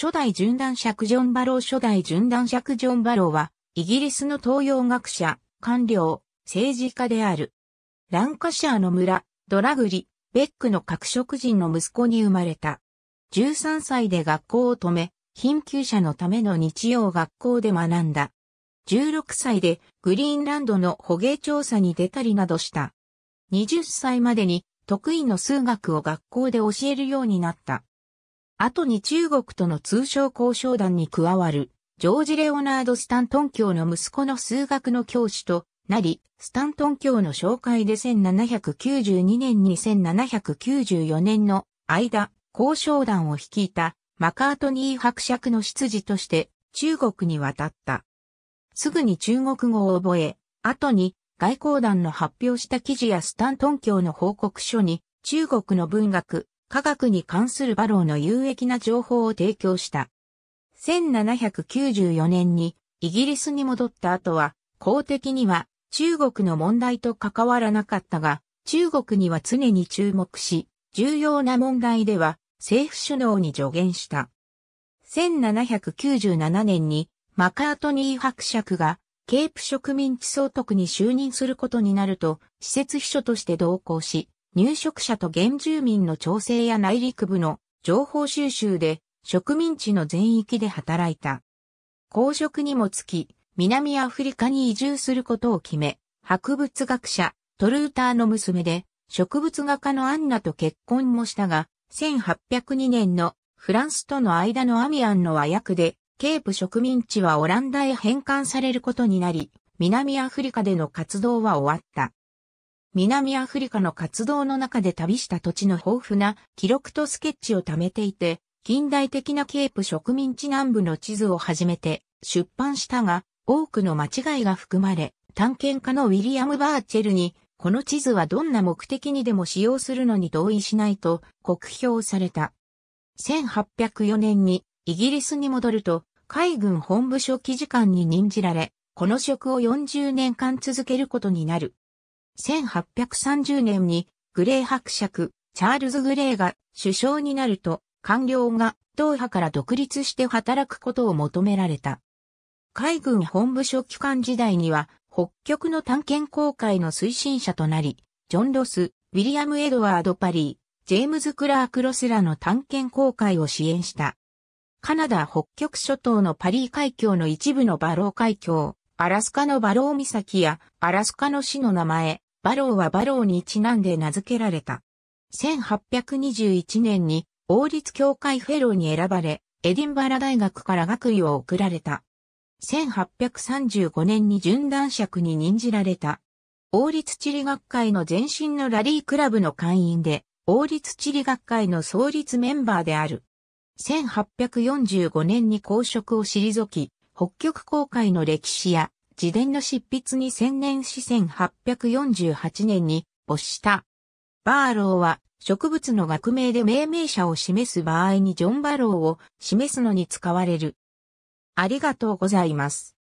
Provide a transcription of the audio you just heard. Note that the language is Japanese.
初代準男尺ジョン・バロー初代準男尺ジョン・バローは、イギリスの東洋学者、官僚、政治家である。ランカシャーの村、ドラグリ、ベックの各職人の息子に生まれた。13歳で学校を止め、貧窮者のための日曜学校で学んだ。16歳でグリーンランドの捕鯨調査に出たりなどした。20歳までに得意の数学を学校で教えるようになった。後に中国との通商交渉団に加わる、ジョージ・レオナード・スタントン教の息子の数学の教師となり、スタントン教の紹介で1792年に1794年の間、交渉団を率いたマカートニー伯爵の執事として中国に渡った。すぐに中国語を覚え、後に外交団の発表した記事やスタントン教の報告書に中国の文学、科学に関するバローの有益な情報を提供した。1794年にイギリスに戻った後は、公的には中国の問題と関わらなかったが、中国には常に注目し、重要な問題では政府首脳に助言した。1797年にマカートニー伯爵がケープ植民地総督に就任することになると、施設秘書として同行し、入植者と原住民の調整や内陸部の情報収集で植民地の全域で働いた。公職にもつき、南アフリカに移住することを決め、博物学者、トルーターの娘で、植物画家のアンナと結婚もしたが、1802年のフランスとの間のアミアンの和訳で、ケープ植民地はオランダへ返還されることになり、南アフリカでの活動は終わった。南アフリカの活動の中で旅した土地の豊富な記録とスケッチを貯めていて、近代的なケープ植民地南部の地図を始めて出版したが、多くの間違いが含まれ、探検家のウィリアム・バーチェルに、この地図はどんな目的にでも使用するのに同意しないと酷評された。1804年にイギリスに戻ると海軍本部書記事官に任じられ、この職を40年間続けることになる。1830年にグレー伯爵、チャールズ・グレーが首相になると、官僚が党派から独立して働くことを求められた。海軍本部書記官時代には、北極の探検航海の推進者となり、ジョン・ロス、ウィリアム・エドワード・パリー、ジェームズ・クラーク・ロスらの探検航海を支援した。カナダ北極諸島のパリー海峡の一部のバロー海峡、アラスカのバロー岬やアラスカの市の名前、バローはバローにちなんで名付けられた。1821年に王立協会フェローに選ばれ、エディンバラ大学から学位を贈られた。1835年に準男爵に任じられた。王立地理学会の前身のラリークラブの会員で、王立地理学会の創立メンバーである。1845年に公職を退き、北極航海の歴史や自伝の執筆に専念し1848年に没した。バーローは植物の学名で命名者を示す場合にジョン・バローを示すのに使われる。ありがとうございます。